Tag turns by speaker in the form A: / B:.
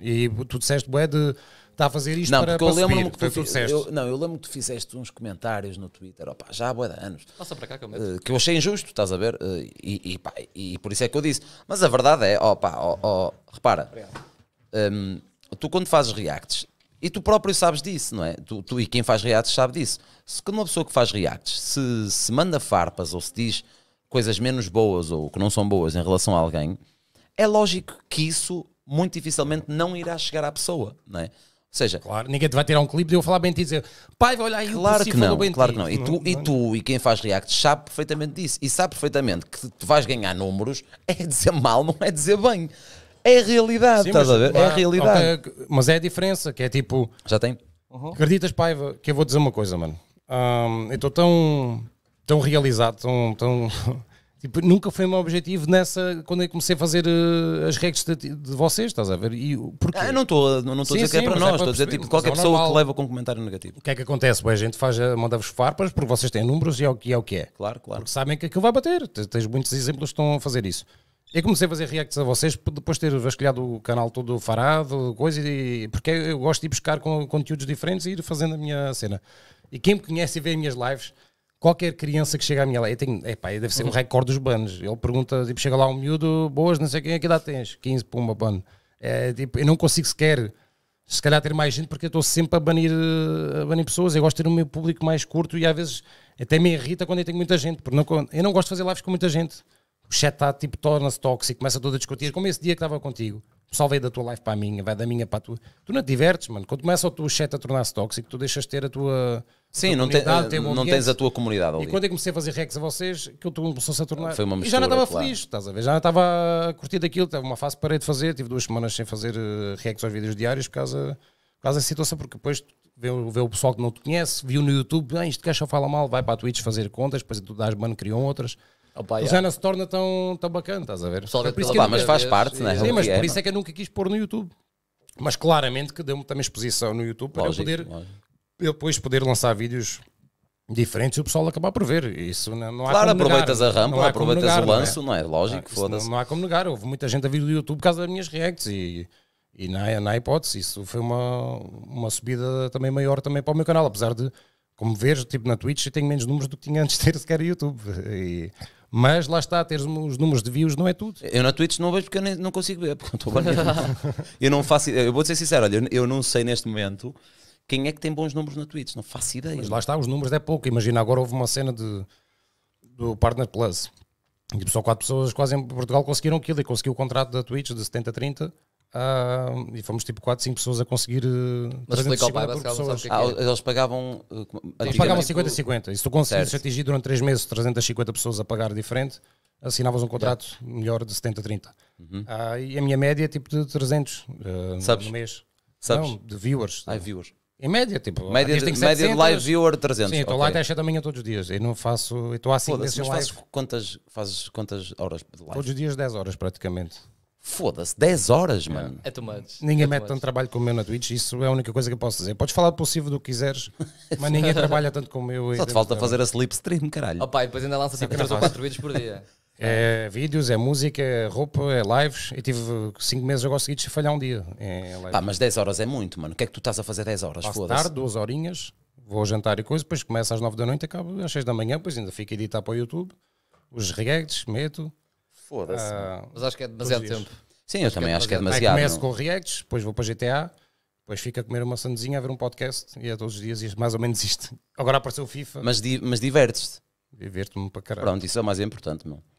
A: E tu disseste, boé, de está a fazer isto não, para, para eu subir, lembro que tu, tu eu,
B: Não, eu lembro que tu fizeste uns comentários no Twitter, opa, já há boé de anos. Passa para cá que eu meto. Eh, que eu achei injusto, estás a ver? Eh, e, e, pá, e por isso é que eu disse. Mas a verdade é, opa, repara, um, ehm, tu quando fazes reacts, e tu próprio sabes disso, não é? Tu, tu, e quem faz reacts sabe disso. Se uma pessoa que faz reacts se, se manda farpas ou se diz coisas menos boas ou que não são boas em relação a alguém, é lógico que isso muito dificilmente não irá chegar à pessoa, não é? Ou seja, claro, ninguém te vai tirar um clipe de eu falar bem e dizer pai, vai olhar aí claro que não, claro que não. E tu, não, e tu e quem faz react sabe perfeitamente disso e sabe perfeitamente que tu vais ganhar números é dizer mal, não é dizer bem. É a realidade, Sim, estás mas, a ver? é a realidade. Okay, mas
A: é a diferença, que é tipo. Já tem? Uhum. Acreditas, Paiva, que eu vou dizer uma coisa, mano. Um, eu estou tão, tão realizado, tão, tão Tipo, nunca foi o meu objetivo nessa, quando eu comecei a fazer uh, as regras de, de, vocês, estás a ver? E, porquê? Ah, não estou não, sim, a dizer sim, que é para nós, estou é a dizer tipo, qualquer é pessoa que leva com um comentário negativo. O que é que acontece? a gente faz, eh, manda-vos farpas porque vocês têm números e é o que é. O que é. Claro, claro. Porque sabem que aquilo vai bater. Tens muitos exemplos que estão a fazer isso. Eu comecei a fazer reacts a vocês depois de ter vasculhado o canal todo farado, coisa, e, porque eu gosto de ir buscar conteúdos diferentes e ir fazendo a minha cena. E quem me conhece e vê as minhas lives qualquer criança que chega à minha lei, tenho, epá, deve ser um uhum. recorde dos banhos Ele pergunta, tipo, chega lá um miúdo, boas, não sei quem, é que idade tens? 15, pumba, bano. É, tipo, eu não consigo sequer, se calhar, ter mais gente porque eu estou sempre a banir, eh, a banir pessoas. Eu gosto de ter um meu público mais curto e às vezes até me irrita quando eu tenho muita gente, porque não, eu não gosto de fazer lives com muita gente. O chat está, tipo, torna-se tóxico, começa todo a discutir, como esse dia que estava contigo. O pessoal veio da tua live para a minha, vai da minha para a tua. Tu não te divertes, mano. Quando começa o teu chat a tornar-se tóxico, tu deixas de ter a tua. Sim, tua não, tem, ambiente. tens a tua comunidade ali. E quando eu comecei a fazer recs a vocês, que eu começou-se a tornar. Foi uma mistura, e já não estava claro. feliz, estás a ver? Já não estava a curtir daquilo. Teve uma fase que parei de fazer, tive duas semanas sem fazer eh, recs aos vídeos diários por causa, por causa da situação, porque depois vê, vê o pessoal que não te conhece, viu no YouTube, ah, isto que só fala mal, vai para a Twitch fazer contas, depois tu dás mano, criam outras. Opa, já não se torna tão, tão bacana, estás a ver? Só é por isso que Opa, mas faz parte, né? Sim, mas por é, isso é que eu nunca quis pôr no YouTube. Mas claramente que deu-me também exposição no YouTube para lógico, eu poder eu depois poder lançar vídeos diferentes e o pessoal acabar por ver. Isso não, não claro, como aproveitas negar. a rampa, não aproveitas negar, o lance, não é? Ah, não é? Lógico, foda-se. Não, não, há como negar. Houve muita gente a vir do YouTube por causa das minhas reacts e, e na, na hipótese, isso foi uma, uma subida também maior também para o meu canal, apesar de como vejo, tipo na Twitch, eu tenho menos números do que tinha antes de ter sequer YouTube. E, mas lá está, ter os números de views não é tudo. Eu na Twitch não vejo porque eu nem, não consigo ver. Porque eu, eu não faço.
B: Eu vou ser sincero, olha, eu não sei neste momento quem é que tem bons números na Twitch, não faço ideia. Mas lá está,
A: os números é pouco. Imagina, agora houve uma cena de, do Partner Plus. Tipo, só quatro pessoas quase em Portugal conseguiram aquilo e conseguiu o contrato da Twitch de 70-30 Uh, e fomos tipo 4, 5 pessoas a conseguir. Eh, mas explica ao pai, pessoas. Que é que Ah, é?
B: eles pagavam. Eh, eles pagavam 50-50. Tipo e se tu conseguisses certo. atingir
A: durante 3 meses 350 pessoas a pagar diferente, assinavas um contrato yeah. melhor de 70-30. Uhum. Uh, e a minha média é tipo de 300 uh, eh, Sabes? no mês. Sabes? Não, de viewers. Ah, viewers. Em média, tipo, média, de, média de live viewer 300. Sim, estou okay. lá até 7 da manhã todos os dias. Eu não faço. Estou há 5 meses live. Fazes quantas, fazes quantas horas de live? Todos os dias 10 horas praticamente. Foda-se, 10 horas, mano. É tomates. Ninguém é mete tanto trabalho como eu na Twitch, isso é a única coisa que eu posso dizer. Podes falar possível do que quiseres, mas ninguém trabalha tanto como eu. Só te falta de... fazer a sleep stream, caralho. Opa, e depois ainda lança 5 tipo ou 4 vídeos por dia. É vídeos, é música, é roupa, é lives. Eu tive 5 meses agora seguidos sem falhar um dia. É pá, mas 10 horas é muito, mano. O que é que tu estás a fazer 10 horas? Foda-se. tarde, 2 horinhas, vou jantar e coisa, depois começa às 9 da noite, acaba às 6 da manhã, depois ainda fico a editar para o YouTube. Os reggaetes, meto.
B: Foda-se. Ah, mas acho que é demasiado tempo. Sim, eu acho também que é acho que é demasiado. Aí começo com
A: Reacts, depois vou para GTA, depois fico a comer uma sandezinha, a ver um podcast e é todos os dias e é mais ou menos isto. Agora apareceu o FIFA. Mas,
B: di mas divertes-te. Diverto-me para caralho. Pronto, isso é o mais importante, meu.